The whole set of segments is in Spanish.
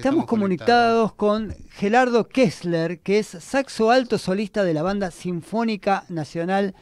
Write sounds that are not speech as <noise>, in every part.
Estamos comunicados con Gerardo Kessler, que es saxo alto solista de la banda Sinfónica Nacional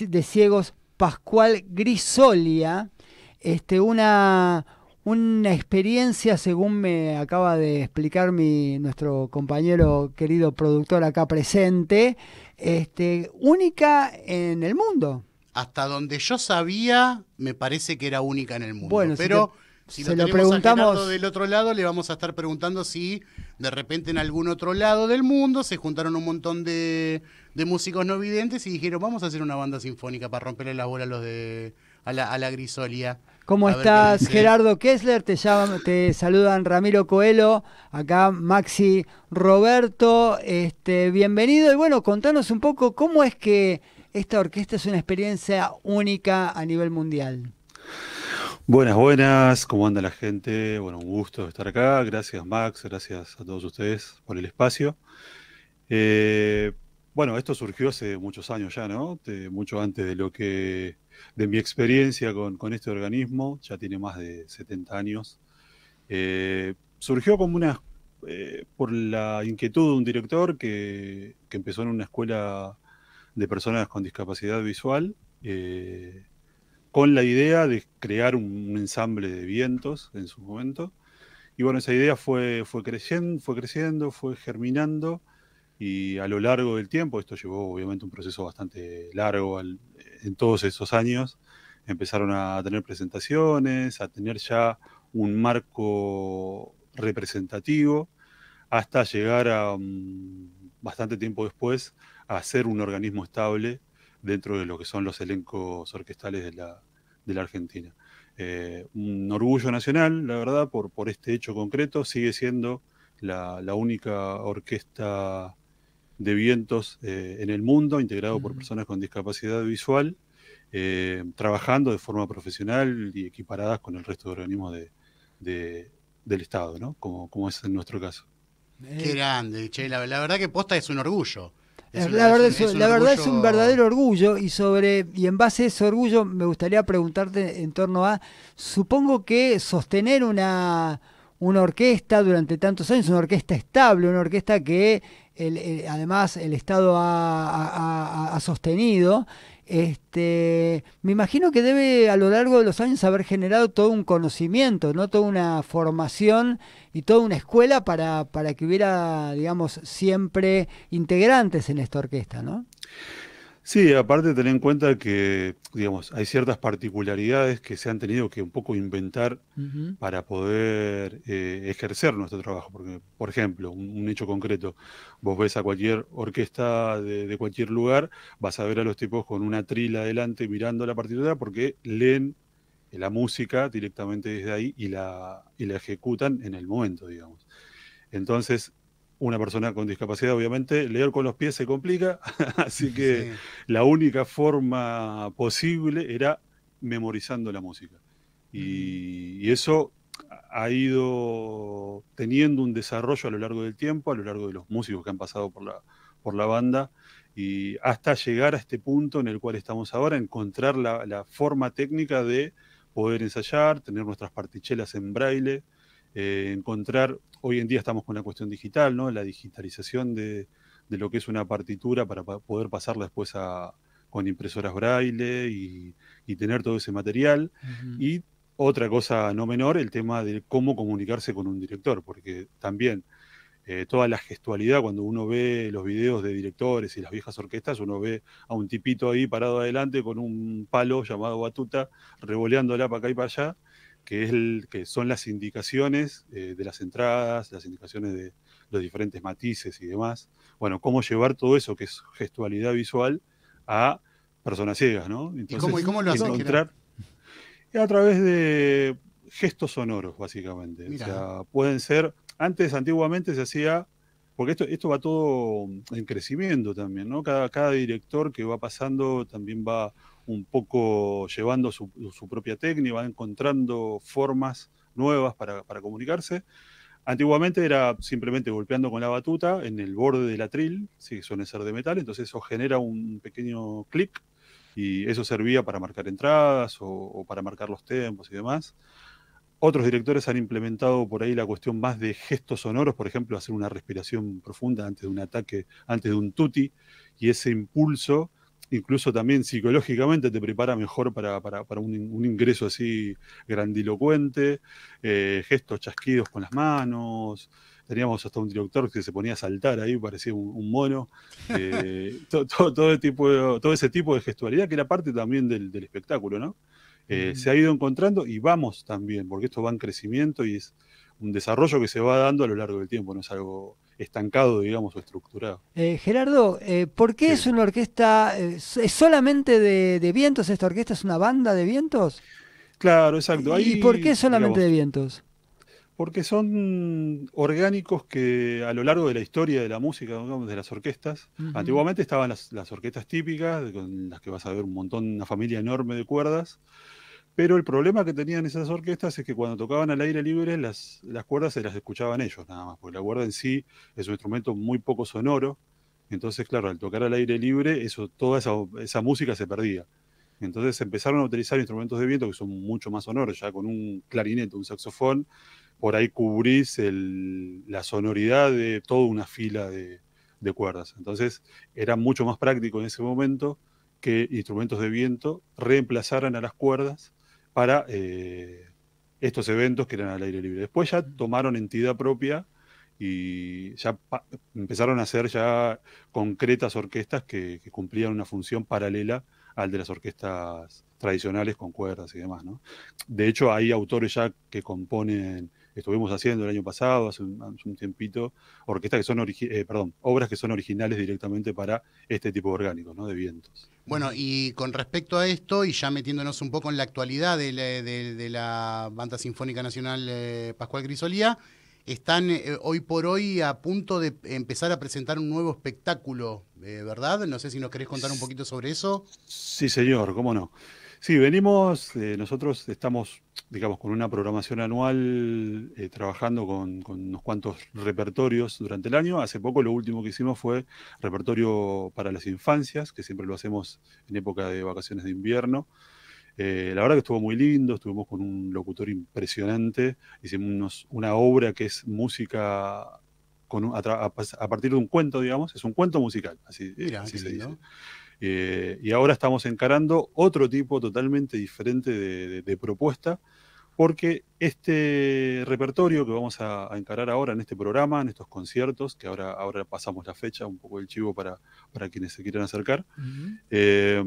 de Ciegos Pascual Grisolia. Este, una, una experiencia, según me acaba de explicar mi, nuestro compañero querido productor acá presente, este, única en el mundo. Hasta donde yo sabía, me parece que era única en el mundo. Bueno, pero si se preguntamos. del otro lado, le vamos a estar preguntando si de repente en algún otro lado del mundo se juntaron un montón de, músicos no videntes y dijeron, vamos a hacer una banda sinfónica para romperle la bola a los de, a la, a grisolia. ¿Cómo estás, Gerardo Kessler? Te, te saludan Ramiro Coelho, acá Maxi Roberto. Este, bienvenido y bueno, contanos un poco cómo es que esta orquesta es una experiencia única a nivel mundial. Buenas, buenas, ¿cómo anda la gente? Bueno, un gusto estar acá. Gracias Max, gracias a todos ustedes por el espacio. Eh, bueno, esto surgió hace muchos años ya, ¿no? mucho antes de lo que, de mi experiencia con, este organismo, ya tiene más de 70 años. Eh, surgió como una, eh, por la inquietud de un director que, que, empezó en una escuela de personas con discapacidad visual con la idea de crear un, ensamble de vientos en su momento. Y bueno, esa idea fue, fue, creciendo, fue creciendo, fue germinando y a lo largo del tiempo, esto llevó obviamente un proceso bastante largo en todos esos años, empezaron a tener presentaciones, a tener ya un marco representativo, hasta llegar a mm, bastante tiempo después a ser un organismo estable dentro de lo que son los elencos orquestales de la, de la Argentina. Eh, un orgullo nacional, la verdad, por, por este hecho concreto. Sigue siendo la, única orquesta de vientos eh, en el mundo, integrado por personas con discapacidad visual, eh, trabajando de forma profesional y equiparadas con el resto de organismos del Estado, ¿no? Como, como es en nuestro caso. Qué grande, la verdad que posta es un orgullo. Eh, la, verdad, es un, verdadero orgullo y sobre y en base a ese orgullo me gustaría preguntarte en torno a supongo que sostener una una orquesta durante tantos años, una orquesta estable, una orquesta que además el Estado ha sostenido este, me imagino que debe a lo largo de los años haber generado todo un conocimiento, ¿no? toda una formación y toda una escuela para, para que hubiera, digamos, siempre integrantes en esta orquesta, ¿no? Sí, aparte tener en cuenta que, digamos, hay ciertas particularidades que se han tenido que un poco inventar para poder eh, ejercer nuestro trabajo. Porque, por ejemplo, un, hecho concreto, vos ves a cualquier orquesta de, cualquier lugar, vas a ver a los tipos con una trila adelante mirando la partitura porque leen la música directamente desde ahí y la, la ejecutan en el momento, digamos. Entonces, una persona con discapacidad, obviamente, leer con los pies se complica, <laughs> así que la única forma posible era memorizando la música. Mm. Y, eso ha ido teniendo un desarrollo a lo largo del tiempo, a lo largo de los músicos que han pasado por la, por la banda, y hasta llegar a este punto en el cual estamos ahora, encontrar la, forma técnica de poder ensayar, tener nuestras partichelas en braille, eh, encontrar hoy en día estamos con la cuestión digital, ¿no? La digitalización de, lo que es una partitura para poder pasarla después con impresoras braille y, tener todo ese material. Y otra cosa no menor, el tema de cómo comunicarse con un director, porque también eh, toda la gestualidad, cuando uno ve los videos de directores y las viejas orquestas, uno ve a un tipito ahí parado adelante con un palo llamado batuta, revoleándola para acá y para allá, que, son las indicaciones eh, de las entradas, las indicaciones de los diferentes matices y demás. Bueno, cómo llevar todo eso, que es gestualidad visual, a personas ciegas, ¿no? ¿Y, cómo, lo hacen, <laughs> A través de gestos sonoros, básicamente. O sea, pueden ser. Antes, antiguamente se hacía. Porque esto, esto va todo en crecimiento también, ¿no? cada director que va pasando también va un poco llevando su, propia técnica, va encontrando formas nuevas para, comunicarse. Antiguamente era simplemente golpeando con la batuta en el borde del atril, sí, suele ser de metal, entonces eso genera un pequeño clic y eso servía para marcar entradas o, para marcar los tempos y demás. Otros directores han implementado por ahí la cuestión más de gestos sonoros, por ejemplo, hacer una respiración profunda antes de un ataque, antes de un tutti, y ese impulso incluso también psicológicamente te prepara mejor para, para, para un, ingreso así grandilocuente, eh, gestos chasquidos con las manos. Teníamos hasta un director que se ponía a saltar ahí, parecía un, mono. Eh, <laughs> todo, tipo todo ese tipo de gestualidad que era parte también del, espectáculo, ¿no? Eh, se ha ido encontrando y vamos también, porque esto va en crecimiento y es un desarrollo que se va dando a lo largo del tiempo, no es algo estancado, digamos, o estructurado. Eh, Gerardo, eh, ¿por qué es una orquesta, eh, es solamente de, vientos esta orquesta? ¿Es una banda de vientos? Claro, exacto. ¿Y por qué solamente de vientos? Porque son orgánicos que a lo largo de la historia de la música, de las orquestas, antiguamente estaban las, las, orquestas típicas, con las que vas a ver un montón, una familia enorme de cuerdas, pero el problema que tenían esas orquestas es que cuando tocaban al aire libre, las, las cuerdas se las escuchaban ellos nada más, porque la cuerda en sí es un instrumento muy poco sonoro. Entonces, claro, al tocar al aire libre, eso, toda esa, esa música se perdía. Entonces empezaron a utilizar instrumentos de viento que son mucho más sonoros, ya con un clarinete, un saxofón, por ahí cubrís la sonoridad de toda una fila de, de cuerdas. Entonces era mucho más práctico en ese momento que instrumentos de viento reemplazaran a las cuerdas para eh, estos eventos que eran al aire libre. Después ya tomaron entidad propia y ya empezaron a hacer ya concretas orquestas que, cumplían una función paralela al de las orquestas tradicionales con cuerdas y demás. De hecho, hay autores ya que componen estuvimos haciendo el año pasado, hace un, tiempito, orquestas que son, eh, obras que son originales directamente para este tipo de orgánicos, ¿no? De vientos. Bueno, y con respecto a esto, y ya metiéndonos un poco en la actualidad de la, Banda Sinfónica Nacional eh, Pascual Grisolía, están eh, hoy por hoy a punto de empezar a presentar un nuevo espectáculo, ¿verdad? No sé si nos querés contar un poquito sobre eso. Sí, señor, cómo no. Sí, venimos, nosotros estamos digamos, con una programación anual, eh, trabajando con, unos cuantos repertorios durante el año. Hace poco lo último que hicimos fue repertorio para las infancias, que siempre lo hacemos en época de vacaciones de invierno. Eh, la verdad que estuvo muy lindo, estuvimos con un locutor impresionante, hicimos una obra que es música con a, partir de un cuento, digamos, es un cuento musical, así, se eh, y ahora estamos encarando otro tipo totalmente diferente de, propuesta, porque este repertorio que vamos a, encarar ahora en este programa, en estos conciertos, que ahora, ahora pasamos la fecha, un poco el chivo para, quienes se quieran acercar, eh,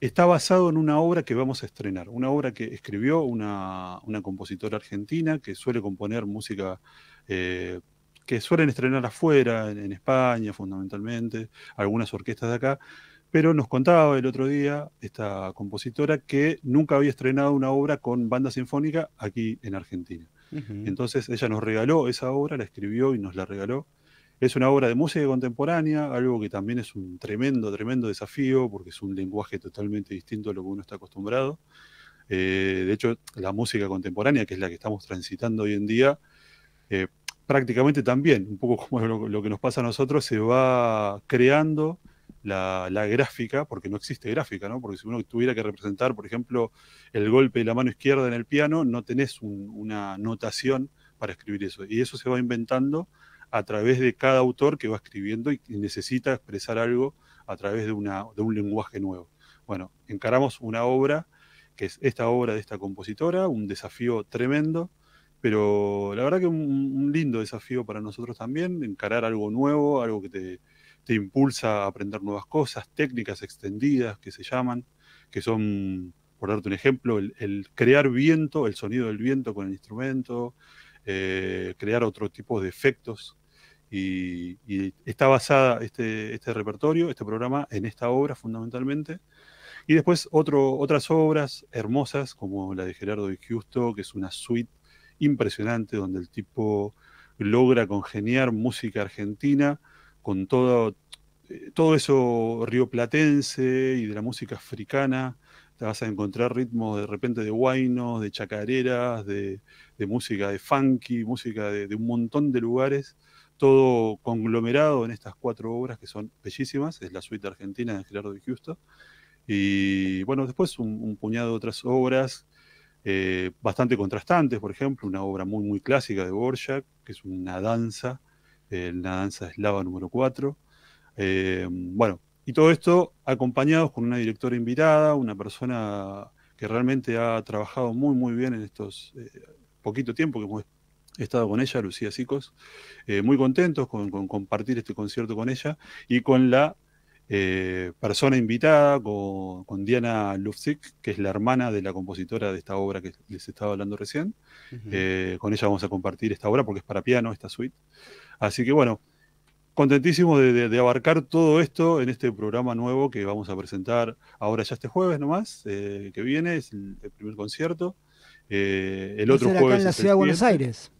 está basado en una obra que vamos a estrenar, una obra que escribió una, compositora argentina que suele componer música eh, que suelen estrenar afuera, en, España fundamentalmente, algunas orquestas de acá, pero nos contaba el otro día esta compositora que nunca había estrenado una obra con banda sinfónica aquí en Argentina. Entonces ella nos regaló esa obra, la escribió y nos la regaló. Es una obra de música contemporánea, algo que también es un tremendo, tremendo desafío, porque es un lenguaje totalmente distinto a lo que uno está acostumbrado. Eh, de hecho, la música contemporánea, que es la que estamos transitando hoy en día, eh, prácticamente también, un poco como lo, que nos pasa a nosotros, se va creando la, gráfica, porque no existe gráfica, ¿no? Porque si uno tuviera que representar, por ejemplo, el golpe de la mano izquierda en el piano, no tenés una notación para escribir eso. Y eso se va inventando a través de cada autor que va escribiendo y necesita expresar algo a través de, de un lenguaje nuevo. Bueno, encaramos una obra que es esta obra de esta compositora, un desafío tremendo, pero la verdad que un lindo desafío para nosotros también, encarar algo nuevo, algo que te, te impulsa a aprender nuevas cosas, técnicas extendidas que se llaman, que son, por darte un ejemplo, el, crear viento, el sonido del viento con el instrumento, eh, crear otro tipo de efectos. Y, está basada este, este, repertorio, este programa, en esta obra fundamentalmente. Y después otro, otras obras hermosas, como la de Gerardo de Giusto, que es una suite impresionante donde el tipo logra congeniar música argentina con todo, eh, todo eso rioplatense y de la música africana. Te vas a encontrar ritmos de repente de guainos, de chacareras, de, música de funky, música de, un montón de lugares, todo conglomerado en estas cuatro obras que son bellísimas. Es la suite argentina de Gerardo de Justo. Y bueno, después un, puñado de otras obras eh, bastante contrastantes, por ejemplo, una obra muy, muy clásica de Borja, que es una danza eh, la danza eslava número 4. Eh, bueno, y todo esto acompañados con una directora invitada, una persona que realmente ha trabajado muy, muy bien en estos eh, poquito tiempo que hemos estado con ella, Lucía Sicos. muy contentos con, compartir este concierto con ella y con la eh, persona invitada con, Diana Lufzik, que es la hermana de la compositora de esta obra que les estaba hablando recién. Eh, con ella vamos a compartir esta obra porque es para piano, esta suite. Así que bueno, contentísimo de, abarcar todo esto en este programa nuevo que vamos a presentar ahora ya este jueves nomás, eh, que viene, es el, primer concierto. el otro jueves. en la ciudad de Buenos Aires.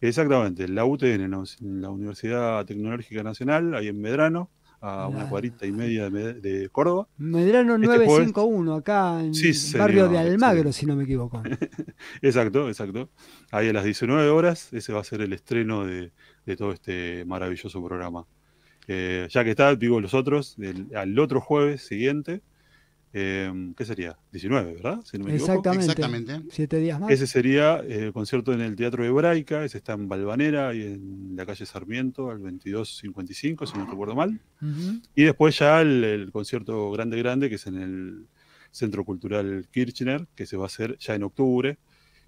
Exactamente, la UTN, en la Universidad Tecnológica Nacional, ahí en Medrano a una cuadrita y media de, de Córdoba. Medrano 951, este acá en el barrio de Almagro, si no me equivoco. <laughs> exacto, exacto. Ahí a las 19 horas, ese va a ser el estreno de, todo este maravilloso programa. Eh, ya que está, digo los otros, al otro jueves siguiente, Em, ¿Qué sería? 19, ¿verdad? Exactamente. Siete días más. Ese sería eh, el concierto en el Teatro Hebraica, ese está en Balvanera y en la calle Sarmiento, al 2255, si no recuerdo mal. Y después ya el, el concierto grande, grande, que es en el Centro Cultural Kirchner, que se va a hacer ya en octubre,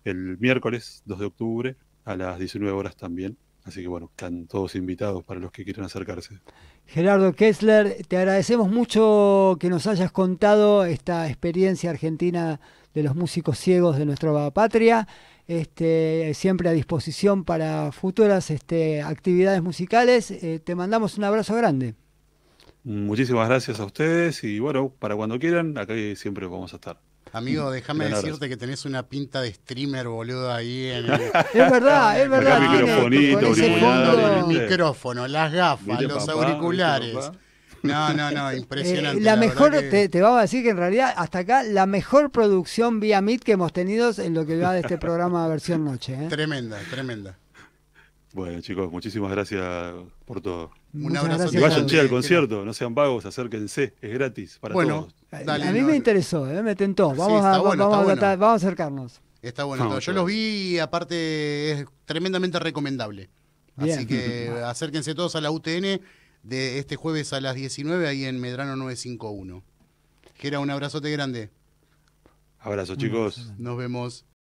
el miércoles 2 de octubre, a las 19 horas también. Así que bueno, están todos invitados para los que quieran acercarse. Gerardo Kessler, te agradecemos mucho que nos hayas contado esta experiencia argentina de los músicos ciegos de nuestra patria. Este, siempre a disposición para futuras este, actividades musicales. Eh, te mandamos un abrazo grande. Muchísimas gracias a ustedes y bueno, para cuando quieran, acá siempre vamos a estar. Amigo, mm, déjame decirte que tenés una pinta de streamer, boludo, ahí en el... <laughs> Es verdad, es verdad. con ese eh. el micrófono, las gafas, los auriculares. No, no, no, <laughs> eh, impresionante. la, mejor, te, te, vamos a decir que en realidad hasta acá la mejor producción vía Meet que hemos tenido en lo que va de este programa versión noche. ¿eh? Tremenda, tremenda. Bueno, chicos, muchísimas gracias por todo. Un abrazo. Y vayan al concierto, no sean vagos, acérquense, es gratis para todos. a mí me interesó, eh, me tentó. Vamos, a, acercarnos. Está bueno. Yo los vi y aparte es tremendamente recomendable. Así que acérquense todos a la UTN de este jueves a las 19 ahí en Medrano 951. Gera, un abrazote grande. Abrazo, chicos. Nos vemos.